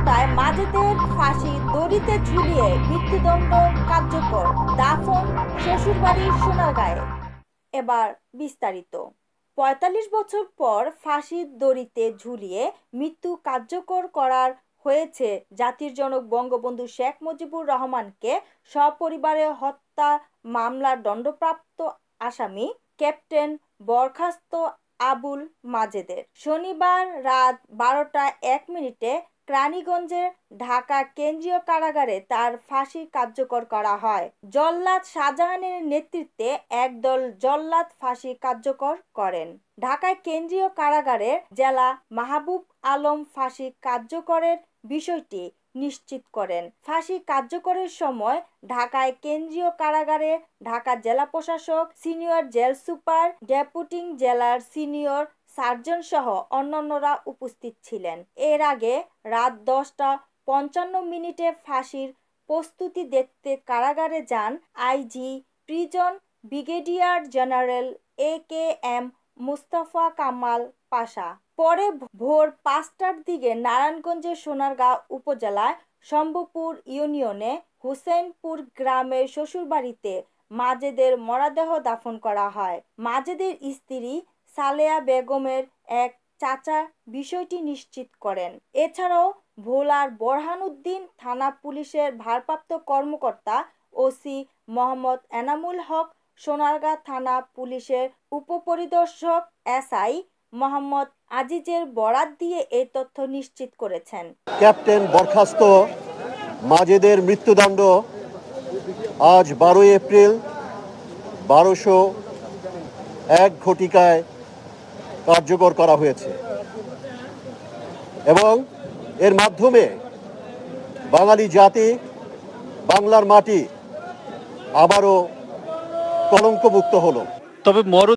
ঘটনায় মাজেদের ফাঁসি দড়িতে ঝুলিয়ে মৃত্যুদণ্ড কার্যকর দাফন শ্বশুরবাড়ির সোনারগাঁয়ে এবার বিস্তারিত পঁয়তাল্লিশ বছর পর ফাঁসির দড়িতে ঝুলিয়ে মৃত্যু কার্যকর করার হয়েছে জাতির জনক বঙ্গবন্ধু শেখ মুজিবুর রহমানকে সপরিবারে হত্যা মামলার দণ্ডপ্রাপ্ত আসামি ক্যাপ্টেন বরখাস্ত আবুল মাজেদের শনিবার রাত বারোটা এক মিনিটে রানীগঞ্জের ঢাকা কেন্দ্রীয় কারাগারে তার ফাঁসি কার্যকর করা হয় জল্লাদ শাহজাহানের নেতৃত্বে একদল জল্লাদ ফাঁসি কার্যকর করেন ঢাকায় কেন্দ্রীয় কারাগারে জেলা মাহবুব আলম ফাঁসি কার্যকরের বিষয়টি নিশ্চিত করেন ফাঁসি কার্যকরের সময় ঢাকায় কেন্দ্রীয় কারাগারে ঢাকা জেলা প্রশাসক সিনিয়র জেল সুপার ডেপুটিং জেলার সিনিয়র সার্জন সহ অন্যান্যরা উপস্থিত ছিলেন এর আগে রাত দশটা পঞ্চান্ন মিনিটে ফাঁসির প্রস্তুতি দেখতে কারাগারে যান IG prison brigadier general A K M Mustafa Kamal Pasha পরে ভোর পাঁচটার দিকে নারায়ণগঞ্জের সোনারগাঁও উপজেলায় শম্ভপুর ইউনিয়নে হুসেনপুর গ্রামের শ্বশুরবাড়িতে মাজেদের মরাদেহ দাফন করা হয় মাজেদের স্ত্রী সালেয়া বেগমের এক চাচা বিষয়টি নিশ্চিত করেন এছাড়াও ভোলার বোরহানুদ্দিন থানা পুলিশের ভারপ্রাপ্ত কর্মকর্তা ওসি মোহাম্মদ এনামুল হক সোনারগাঁ থানা পুলিশের উপপরিদর্শক এসআই মোহাম্মদ আজিজের বরাত দিয়ে এই তথ্য নিশ্চিত করেছেন ক্যাপ্টেন বরখাস্ত মাজেদের মৃত্যুদণ্ড আজ বারোই এপ্রিল বারোশো এক ঘটিকায় কার্যকর করা হয়েছে এবং এর মাধ্যমে বাঙালি জাতি বাংলার মাটি আবারও কলঙ্কমুক্ত হলো তবে মর